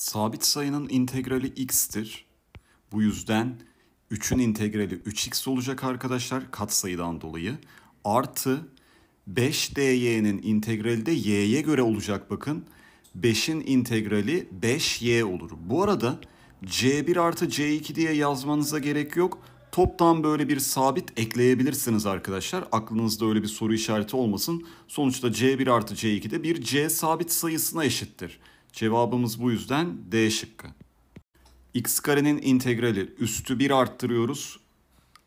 Sabit sayının integrali x'tir. Bu yüzden 3'ün integrali 3x olacak arkadaşlar katsayıdan dolayı. Artı 5dy'nin integrali de y'ye göre olacak bakın. 5'in integrali 5y olur. Bu arada c1 artı c2 diye yazmanıza gerek yok. Toptan böyle bir sabit ekleyebilirsiniz arkadaşlar. Aklınızda öyle bir soru işareti olmasın. Sonuçta c1 artı c2 de bir c sabit sayısına eşittir. Cevabımız bu yüzden D şıkkı. X karenin integrali üstü 1 arttırıyoruz.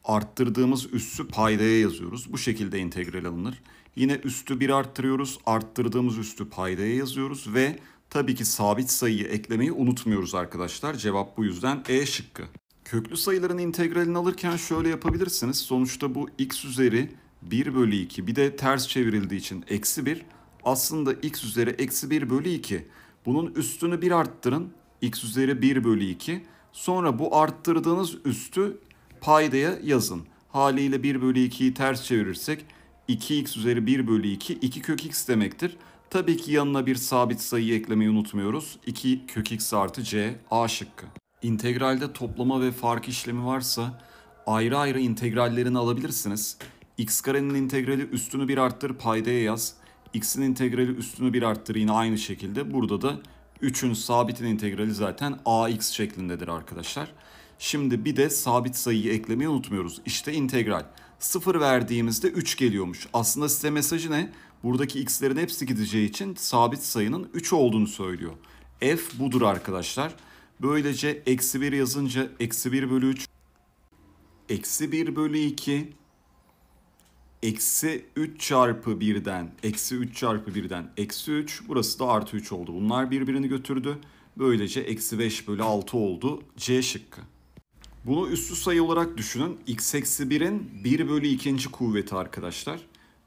Arttırdığımız üssü paydaya yazıyoruz. Bu şekilde integral alınır. Yine üstü 1 arttırıyoruz. Arttırdığımız üstü paydaya yazıyoruz ve tabii ki sabit sayıyı eklemeyi unutmuyoruz arkadaşlar. Cevap bu yüzden E şıkkı. Köklü sayıların integralini alırken şöyle yapabilirsiniz. Sonuçta bu x üzeri 1 bölü 2 bir de ters çevrildiği için eksi 1 aslında x üzeri eksi 1 bölü 2. Bunun üstünü bir arttırın. X üzeri 1 bölü 2. Sonra bu arttırdığınız üstü paydaya yazın. Haliyle 1 bölü 2'yi ters çevirirsek 2x üzeri 1 bölü 2 2 kök x demektir. Tabii ki yanına bir sabit sayı eklemeyi unutmuyoruz. 2 kök x artı c a şıkkı. İntegralde toplama ve fark işlemi varsa ayrı ayrı integrallerini alabilirsiniz. x karenin integrali üstünü bir arttır paydaya yaz x'in integrali üstünü bir arttır yine aynı şekilde. Burada da 3'ün sabitin integrali zaten ax şeklindedir arkadaşlar. Şimdi bir de sabit sayıyı eklemeyi unutmuyoruz. İşte integral. 0 verdiğimizde 3 geliyormuş. Aslında size mesajı ne? Buradaki x'lerin hepsi gideceği için sabit sayının 3 olduğunu söylüyor. f budur arkadaşlar. Böylece eksi 1 yazınca eksi 1 bölü 3, eksi 1 bölü 2, eksi 3 çarpı 1'den, eksi 3 çarpı 1'den eksi 3, burası da artı 3 oldu. Bunlar birbirini götürdü. Böylece eksi 5 bölü 6 oldu C şıkkı. Bunu üstü sayı olarak düşünün. x eksi 1'in 1 bölü 2. kuvveti arkadaşlar.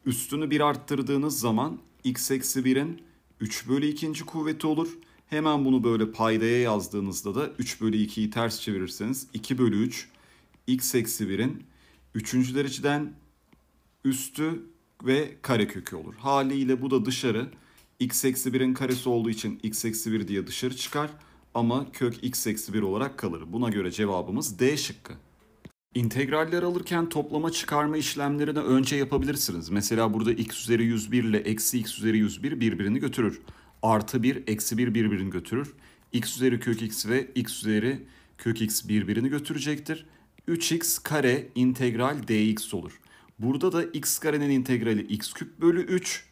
Üstünü 1 arttırdığınız zaman x eksi 1'in 3 bölü 2. kuvveti olur. Hemen bunu böyle paydaya yazdığınızda da 3 bölü 2'yi ters çevirirseniz 2 bölü 3 x eksi 1'in 3. dereceden üstü ve kare kökü olur. Haliyle bu da dışarı x eksi 1'in karesi olduğu için x eksi 1 diye dışarı çıkar ama kök x eksi 1 olarak kalır. Buna göre cevabımız D şıkkı. İntegraller alırken toplama çıkarma işlemlerini önce yapabilirsiniz. Mesela burada x üzeri 101 ile eksi x üzeri 101 birbirini götürür. Artı 1, eksi 1 birbirini götürür. x üzeri kök x ve x üzeri kök x birbirini götürecektir. 3x kare integral dx olur. Burada da x karenin integrali x küp bölü 3.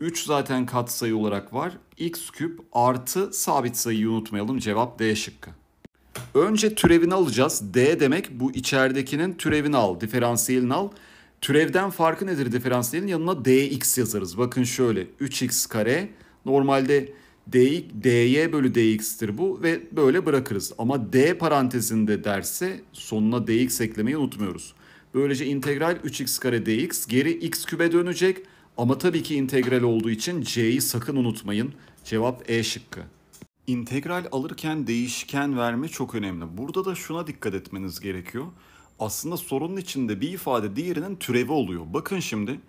3 zaten katsayı olarak var. x küp artı sabit sayıyı unutmayalım. Cevap D şıkkı. Önce türevini alacağız. D demek bu içeridekinin türevini al, diferansiyelini al. Türevden farkı nedir diferansiyelin? Yanına dx yazarız. Bakın şöyle 3x kare normalde d, dy bölü dx'tir bu ve böyle bırakırız. Ama d parantezinde derse sonuna dx eklemeyi unutmuyoruz. Böylece integral 3x kare dx geri x kübe dönecek. Ama tabii ki integral olduğu için c'yi sakın unutmayın. Cevap E şıkkı. İntegral alırken değişken verme çok önemli. Burada da şuna dikkat etmeniz gerekiyor. Aslında sorunun içinde bir ifade diğerinin türevi oluyor. Bakın şimdi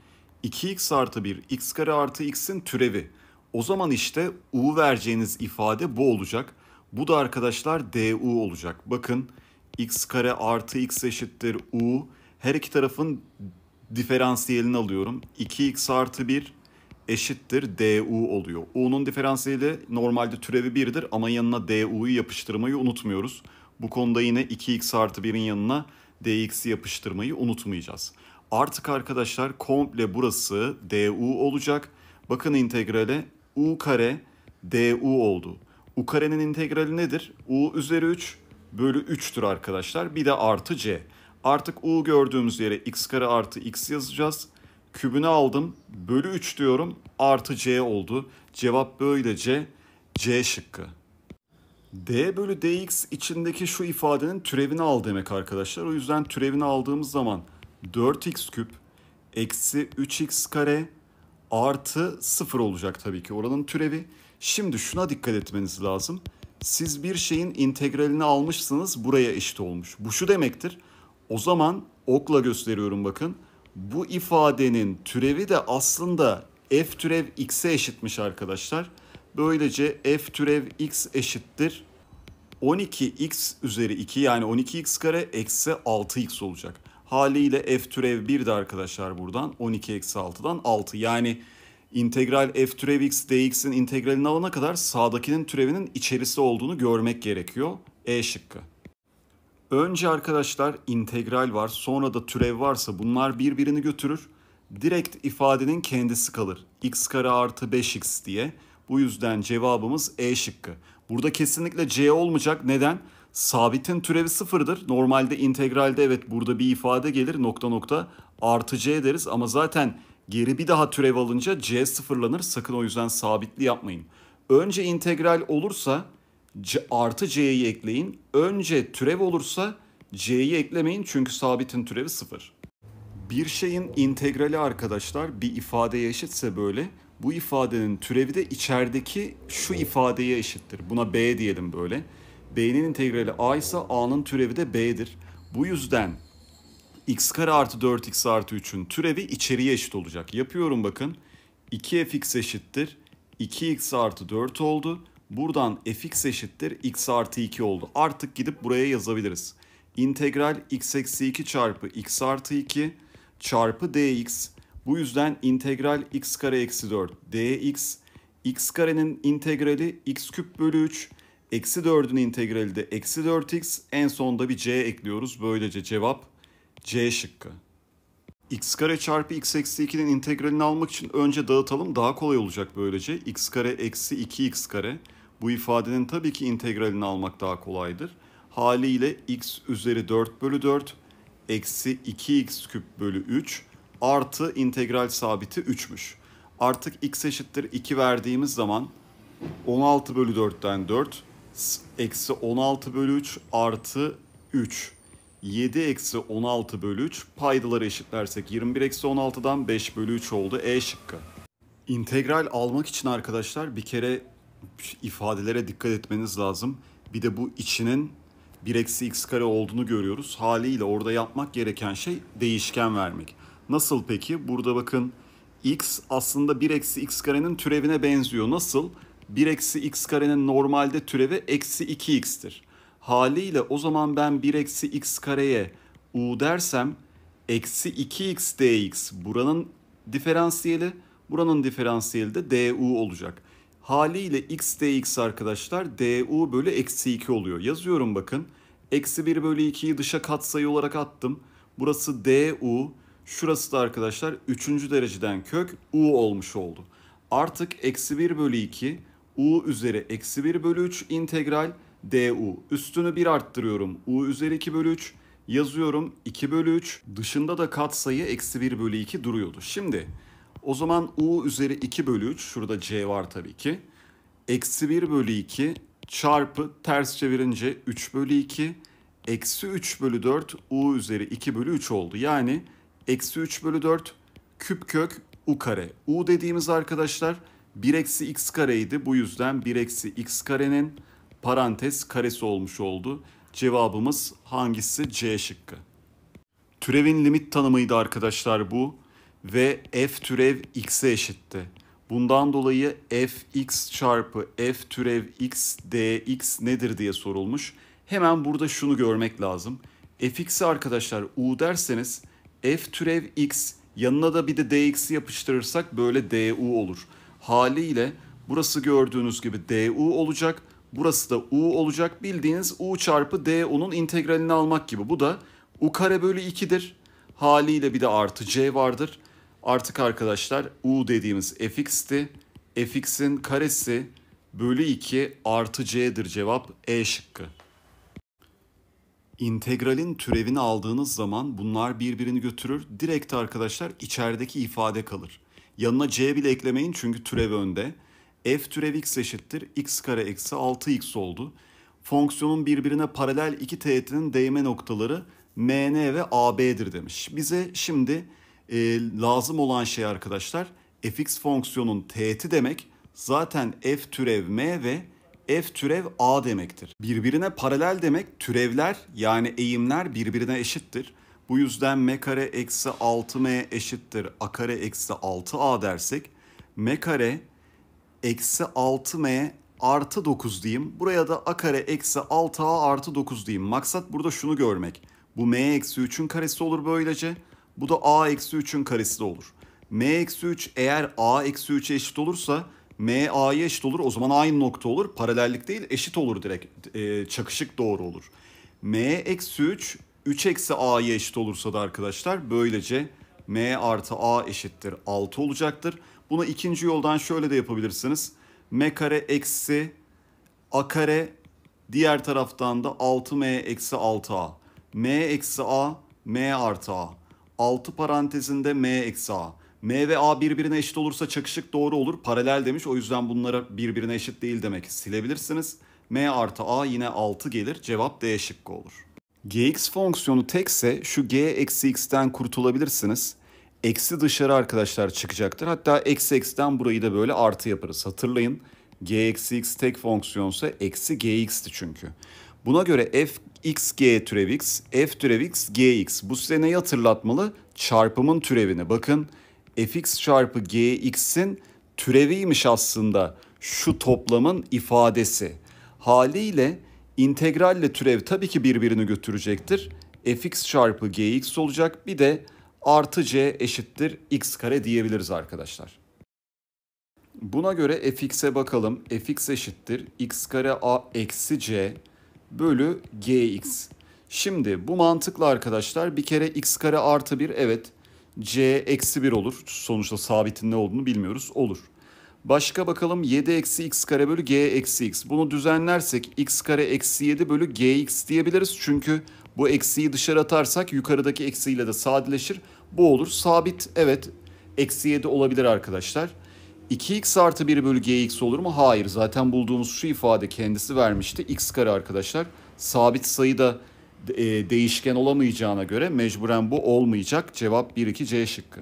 2x artı 1 x kare artı x'in türevi. O zaman işte u vereceğiniz ifade bu olacak. Bu da arkadaşlar du olacak. Bakın x kare artı x eşittir u her iki tarafın diferansiyelini alıyorum. 2x artı 1 eşittir du oluyor. U'nun diferansiyeli normalde türevi 1'dir ama yanına du'yu yapıştırmayı unutmuyoruz. Bu konuda yine 2x artı 1'in yanına dx'i yapıştırmayı unutmayacağız. Artık arkadaşlar komple burası du olacak. Bakın integrale u kare du oldu. u karenin integrali nedir? u üzeri 3 bölü 3'tür arkadaşlar. Bir de artı c. Artık u gördüğümüz yere x kare artı x yazacağız. Kübünü aldım. Bölü 3 diyorum. Artı c oldu. Cevap böylece c şıkkı. d bölü dx içindeki şu ifadenin türevini al demek arkadaşlar. O yüzden türevini aldığımız zaman 4x küp eksi 3x kare artı 0 olacak tabii ki oranın türevi. Şimdi şuna dikkat etmeniz lazım. Siz bir şeyin integralini almışsınız buraya eşit olmuş. Bu şu demektir. O zaman okla gösteriyorum bakın. Bu ifadenin türevi de aslında f türev x'e eşitmiş arkadaşlar. Böylece f türev x eşittir 12x üzeri 2 yani 12x kare eksi 6x olacak. Haliyle f türev 1 de arkadaşlar buradan 12 eksi 6'dan 6. Yani integral f türev x dx'in integralini alana kadar sağdakinin türevinin içerisi olduğunu görmek gerekiyor. E şıkkı. Önce arkadaşlar integral var, sonra da türev varsa bunlar birbirini götürür. Direkt ifadenin kendisi kalır. x kare artı 5x diye. Bu yüzden cevabımız E şıkkı. Burada kesinlikle C olmayacak. Neden? Sabitin türevi sıfırdır. Normalde integralde evet burada bir ifade gelir nokta nokta artı C deriz ama zaten geri bir daha türev alınca C sıfırlanır. Sakın o yüzden sabitli yapmayın. Önce integral olursa C, artı c'yi ekleyin. Önce türev olursa c'yi eklemeyin çünkü sabitin türevi sıfır. Bir şeyin integrali arkadaşlar bir ifadeye eşitse böyle bu ifadenin türevi de içerideki şu ifadeye eşittir. Buna b diyelim böyle. b'nin integrali a ise a'nın türevi de b'dir. Bu yüzden x kare artı 4x artı 3'ün türevi içeriye eşit olacak. Yapıyorum bakın. 2fx eşittir. 2x artı 4 oldu. Buradan fx eşittir x artı 2 oldu. Artık gidip buraya yazabiliriz. İntegral x eksi 2 çarpı x artı 2 çarpı dx. Bu yüzden integral x kare eksi 4 dx. x karenin integrali x küp bölü 3. Eksi 4'ün integrali de eksi 4x. En sonda bir c ekliyoruz. Böylece cevap c şıkkı. x kare çarpı x eksi 2'nin integralini almak için önce dağıtalım. Daha kolay olacak böylece. x kare eksi 2x kare bu ifadenin tabii ki integralini almak daha kolaydır. Haliyle x üzeri 4 bölü 4 eksi 2x küp bölü 3 artı integral sabiti 3'müş. Artık x eşittir 2 verdiğimiz zaman 16 bölü 4'ten 4 eksi 16 bölü 3 artı 3. 7 eksi 16 bölü 3 paydaları eşitlersek 21 eksi 16'dan 5 bölü 3 oldu E şıkkı. İntegral almak için arkadaşlar bir kere ifadelere dikkat etmeniz lazım. Bir de bu içinin 1 eksi x kare olduğunu görüyoruz. Haliyle orada yapmak gereken şey değişken vermek. Nasıl peki? Burada bakın x aslında 1 eksi x karenin türevine benziyor. Nasıl? 1 eksi x karenin normalde türevi eksi 2x'tir. Haliyle o zaman ben 1 eksi x kareye u dersem eksi 2x dx buranın diferansiyeli buranın diferansiyeli de du olacak haliyle x dx arkadaşlar du bölü eksi 2 oluyor. Yazıyorum bakın. Eksi 1 bölü 2'yi dışa katsayı olarak attım. Burası du. Şurası da arkadaşlar 3. dereceden kök u olmuş oldu. Artık eksi 1 bölü 2 u üzeri eksi 1 bölü 3 integral du. Üstünü 1 arttırıyorum. u üzeri 2 bölü 3 yazıyorum 2 bölü 3. Dışında da katsayı eksi 1 bölü 2 duruyordu. Şimdi o zaman u üzeri 2 bölü 3 şurada c var tabii ki. Eksi 1 bölü 2 çarpı ters çevirince 3 bölü 2 eksi 3 bölü 4 u üzeri 2 bölü 3 oldu. Yani eksi 3 bölü 4 küp kök u kare. u dediğimiz arkadaşlar 1 eksi x kareydi. Bu yüzden 1 eksi x karenin parantez karesi olmuş oldu. Cevabımız hangisi? C şıkkı. Türevin limit tanımıydı arkadaşlar bu ve f türev x'e eşitti. Bundan dolayı f x çarpı f türev x dx nedir diye sorulmuş. Hemen burada şunu görmek lazım. fx'i arkadaşlar u derseniz f türev x yanına da bir de dx'i yapıştırırsak böyle du olur. Haliyle burası gördüğünüz gibi du olacak. Burası da u olacak. Bildiğiniz u çarpı du'nun integralini almak gibi. Bu da u kare bölü 2'dir. Haliyle bir de artı c vardır artık arkadaşlar u dediğimiz fx'ti. fx'in karesi bölü 2 artı c'dir cevap e şıkkı. İntegralin türevini aldığınız zaman bunlar birbirini götürür. Direkt arkadaşlar içerideki ifade kalır. Yanına c bile eklemeyin çünkü türev önde. f türev x eşittir x kare eksi 6x oldu. Fonksiyonun birbirine paralel iki teğetinin değme noktaları mn ve ab'dir demiş. Bize şimdi e, lazım olan şey arkadaşlar fx fonksiyonun teğeti demek zaten f türev m ve f türev a demektir. Birbirine paralel demek türevler yani eğimler birbirine eşittir. Bu yüzden m kare eksi 6m eşittir a kare eksi 6a dersek m kare eksi 6m artı 9 diyeyim. Buraya da a kare eksi 6a artı 9 diyeyim. Maksat burada şunu görmek. Bu m eksi 3'ün karesi olur böylece. Bu da a eksi 3'ün karesi de olur. m eksi 3 eğer a eksi 3'e eşit olursa m a'ya eşit olur. O zaman aynı nokta olur. Paralellik değil eşit olur direkt. E, çakışık doğru olur. m eksi 3 3 eksi a'ya eşit olursa da arkadaşlar böylece m artı a eşittir 6 olacaktır. Bunu ikinci yoldan şöyle de yapabilirsiniz. m kare eksi a kare diğer taraftan da 6m eksi 6a. m eksi a m artı a. 6 parantezinde m eksi a. M ve A birbirine eşit olursa çakışık doğru olur. Paralel demiş o yüzden bunlara birbirine eşit değil demek silebilirsiniz. M artı A yine 6 gelir. Cevap D şıkkı olur. Gx fonksiyonu tekse şu G eksi X'ten kurtulabilirsiniz. Eksi dışarı arkadaşlar çıkacaktır. Hatta eksi X'ten burayı da böyle artı yaparız. Hatırlayın G eksi X tek fonksiyonsa eksi Gx'ti çünkü. Buna göre f x xg türev x, f türev x g x Bu size neyi hatırlatmalı? Çarpımın türevini. Bakın f x çarpı g gx'in türeviymiş aslında şu toplamın ifadesi. Haliyle integralle türev tabii ki birbirini götürecektir. f x çarpı g x olacak bir de artı c eşittir x kare diyebiliriz arkadaşlar. Buna göre f x'e bakalım. f x eşittir x kare a eksi c bölü gx. Şimdi bu mantıkla arkadaşlar bir kere x kare artı 1 evet c eksi 1 olur. Sonuçta sabitin ne olduğunu bilmiyoruz olur. Başka bakalım 7 eksi x kare bölü g eksi x. Bunu düzenlersek x kare eksi 7 bölü gx diyebiliriz. Çünkü bu eksiyi dışarı atarsak yukarıdaki eksiyle de sadeleşir. Bu olur sabit evet eksi 7 olabilir arkadaşlar. 2x artı 1 bölü gx olur mu? Hayır. Zaten bulduğumuz şu ifade kendisi vermişti. x kare arkadaşlar. Sabit sayıda e, değişken olamayacağına göre mecburen bu olmayacak. Cevap 1-2 C şıkkı.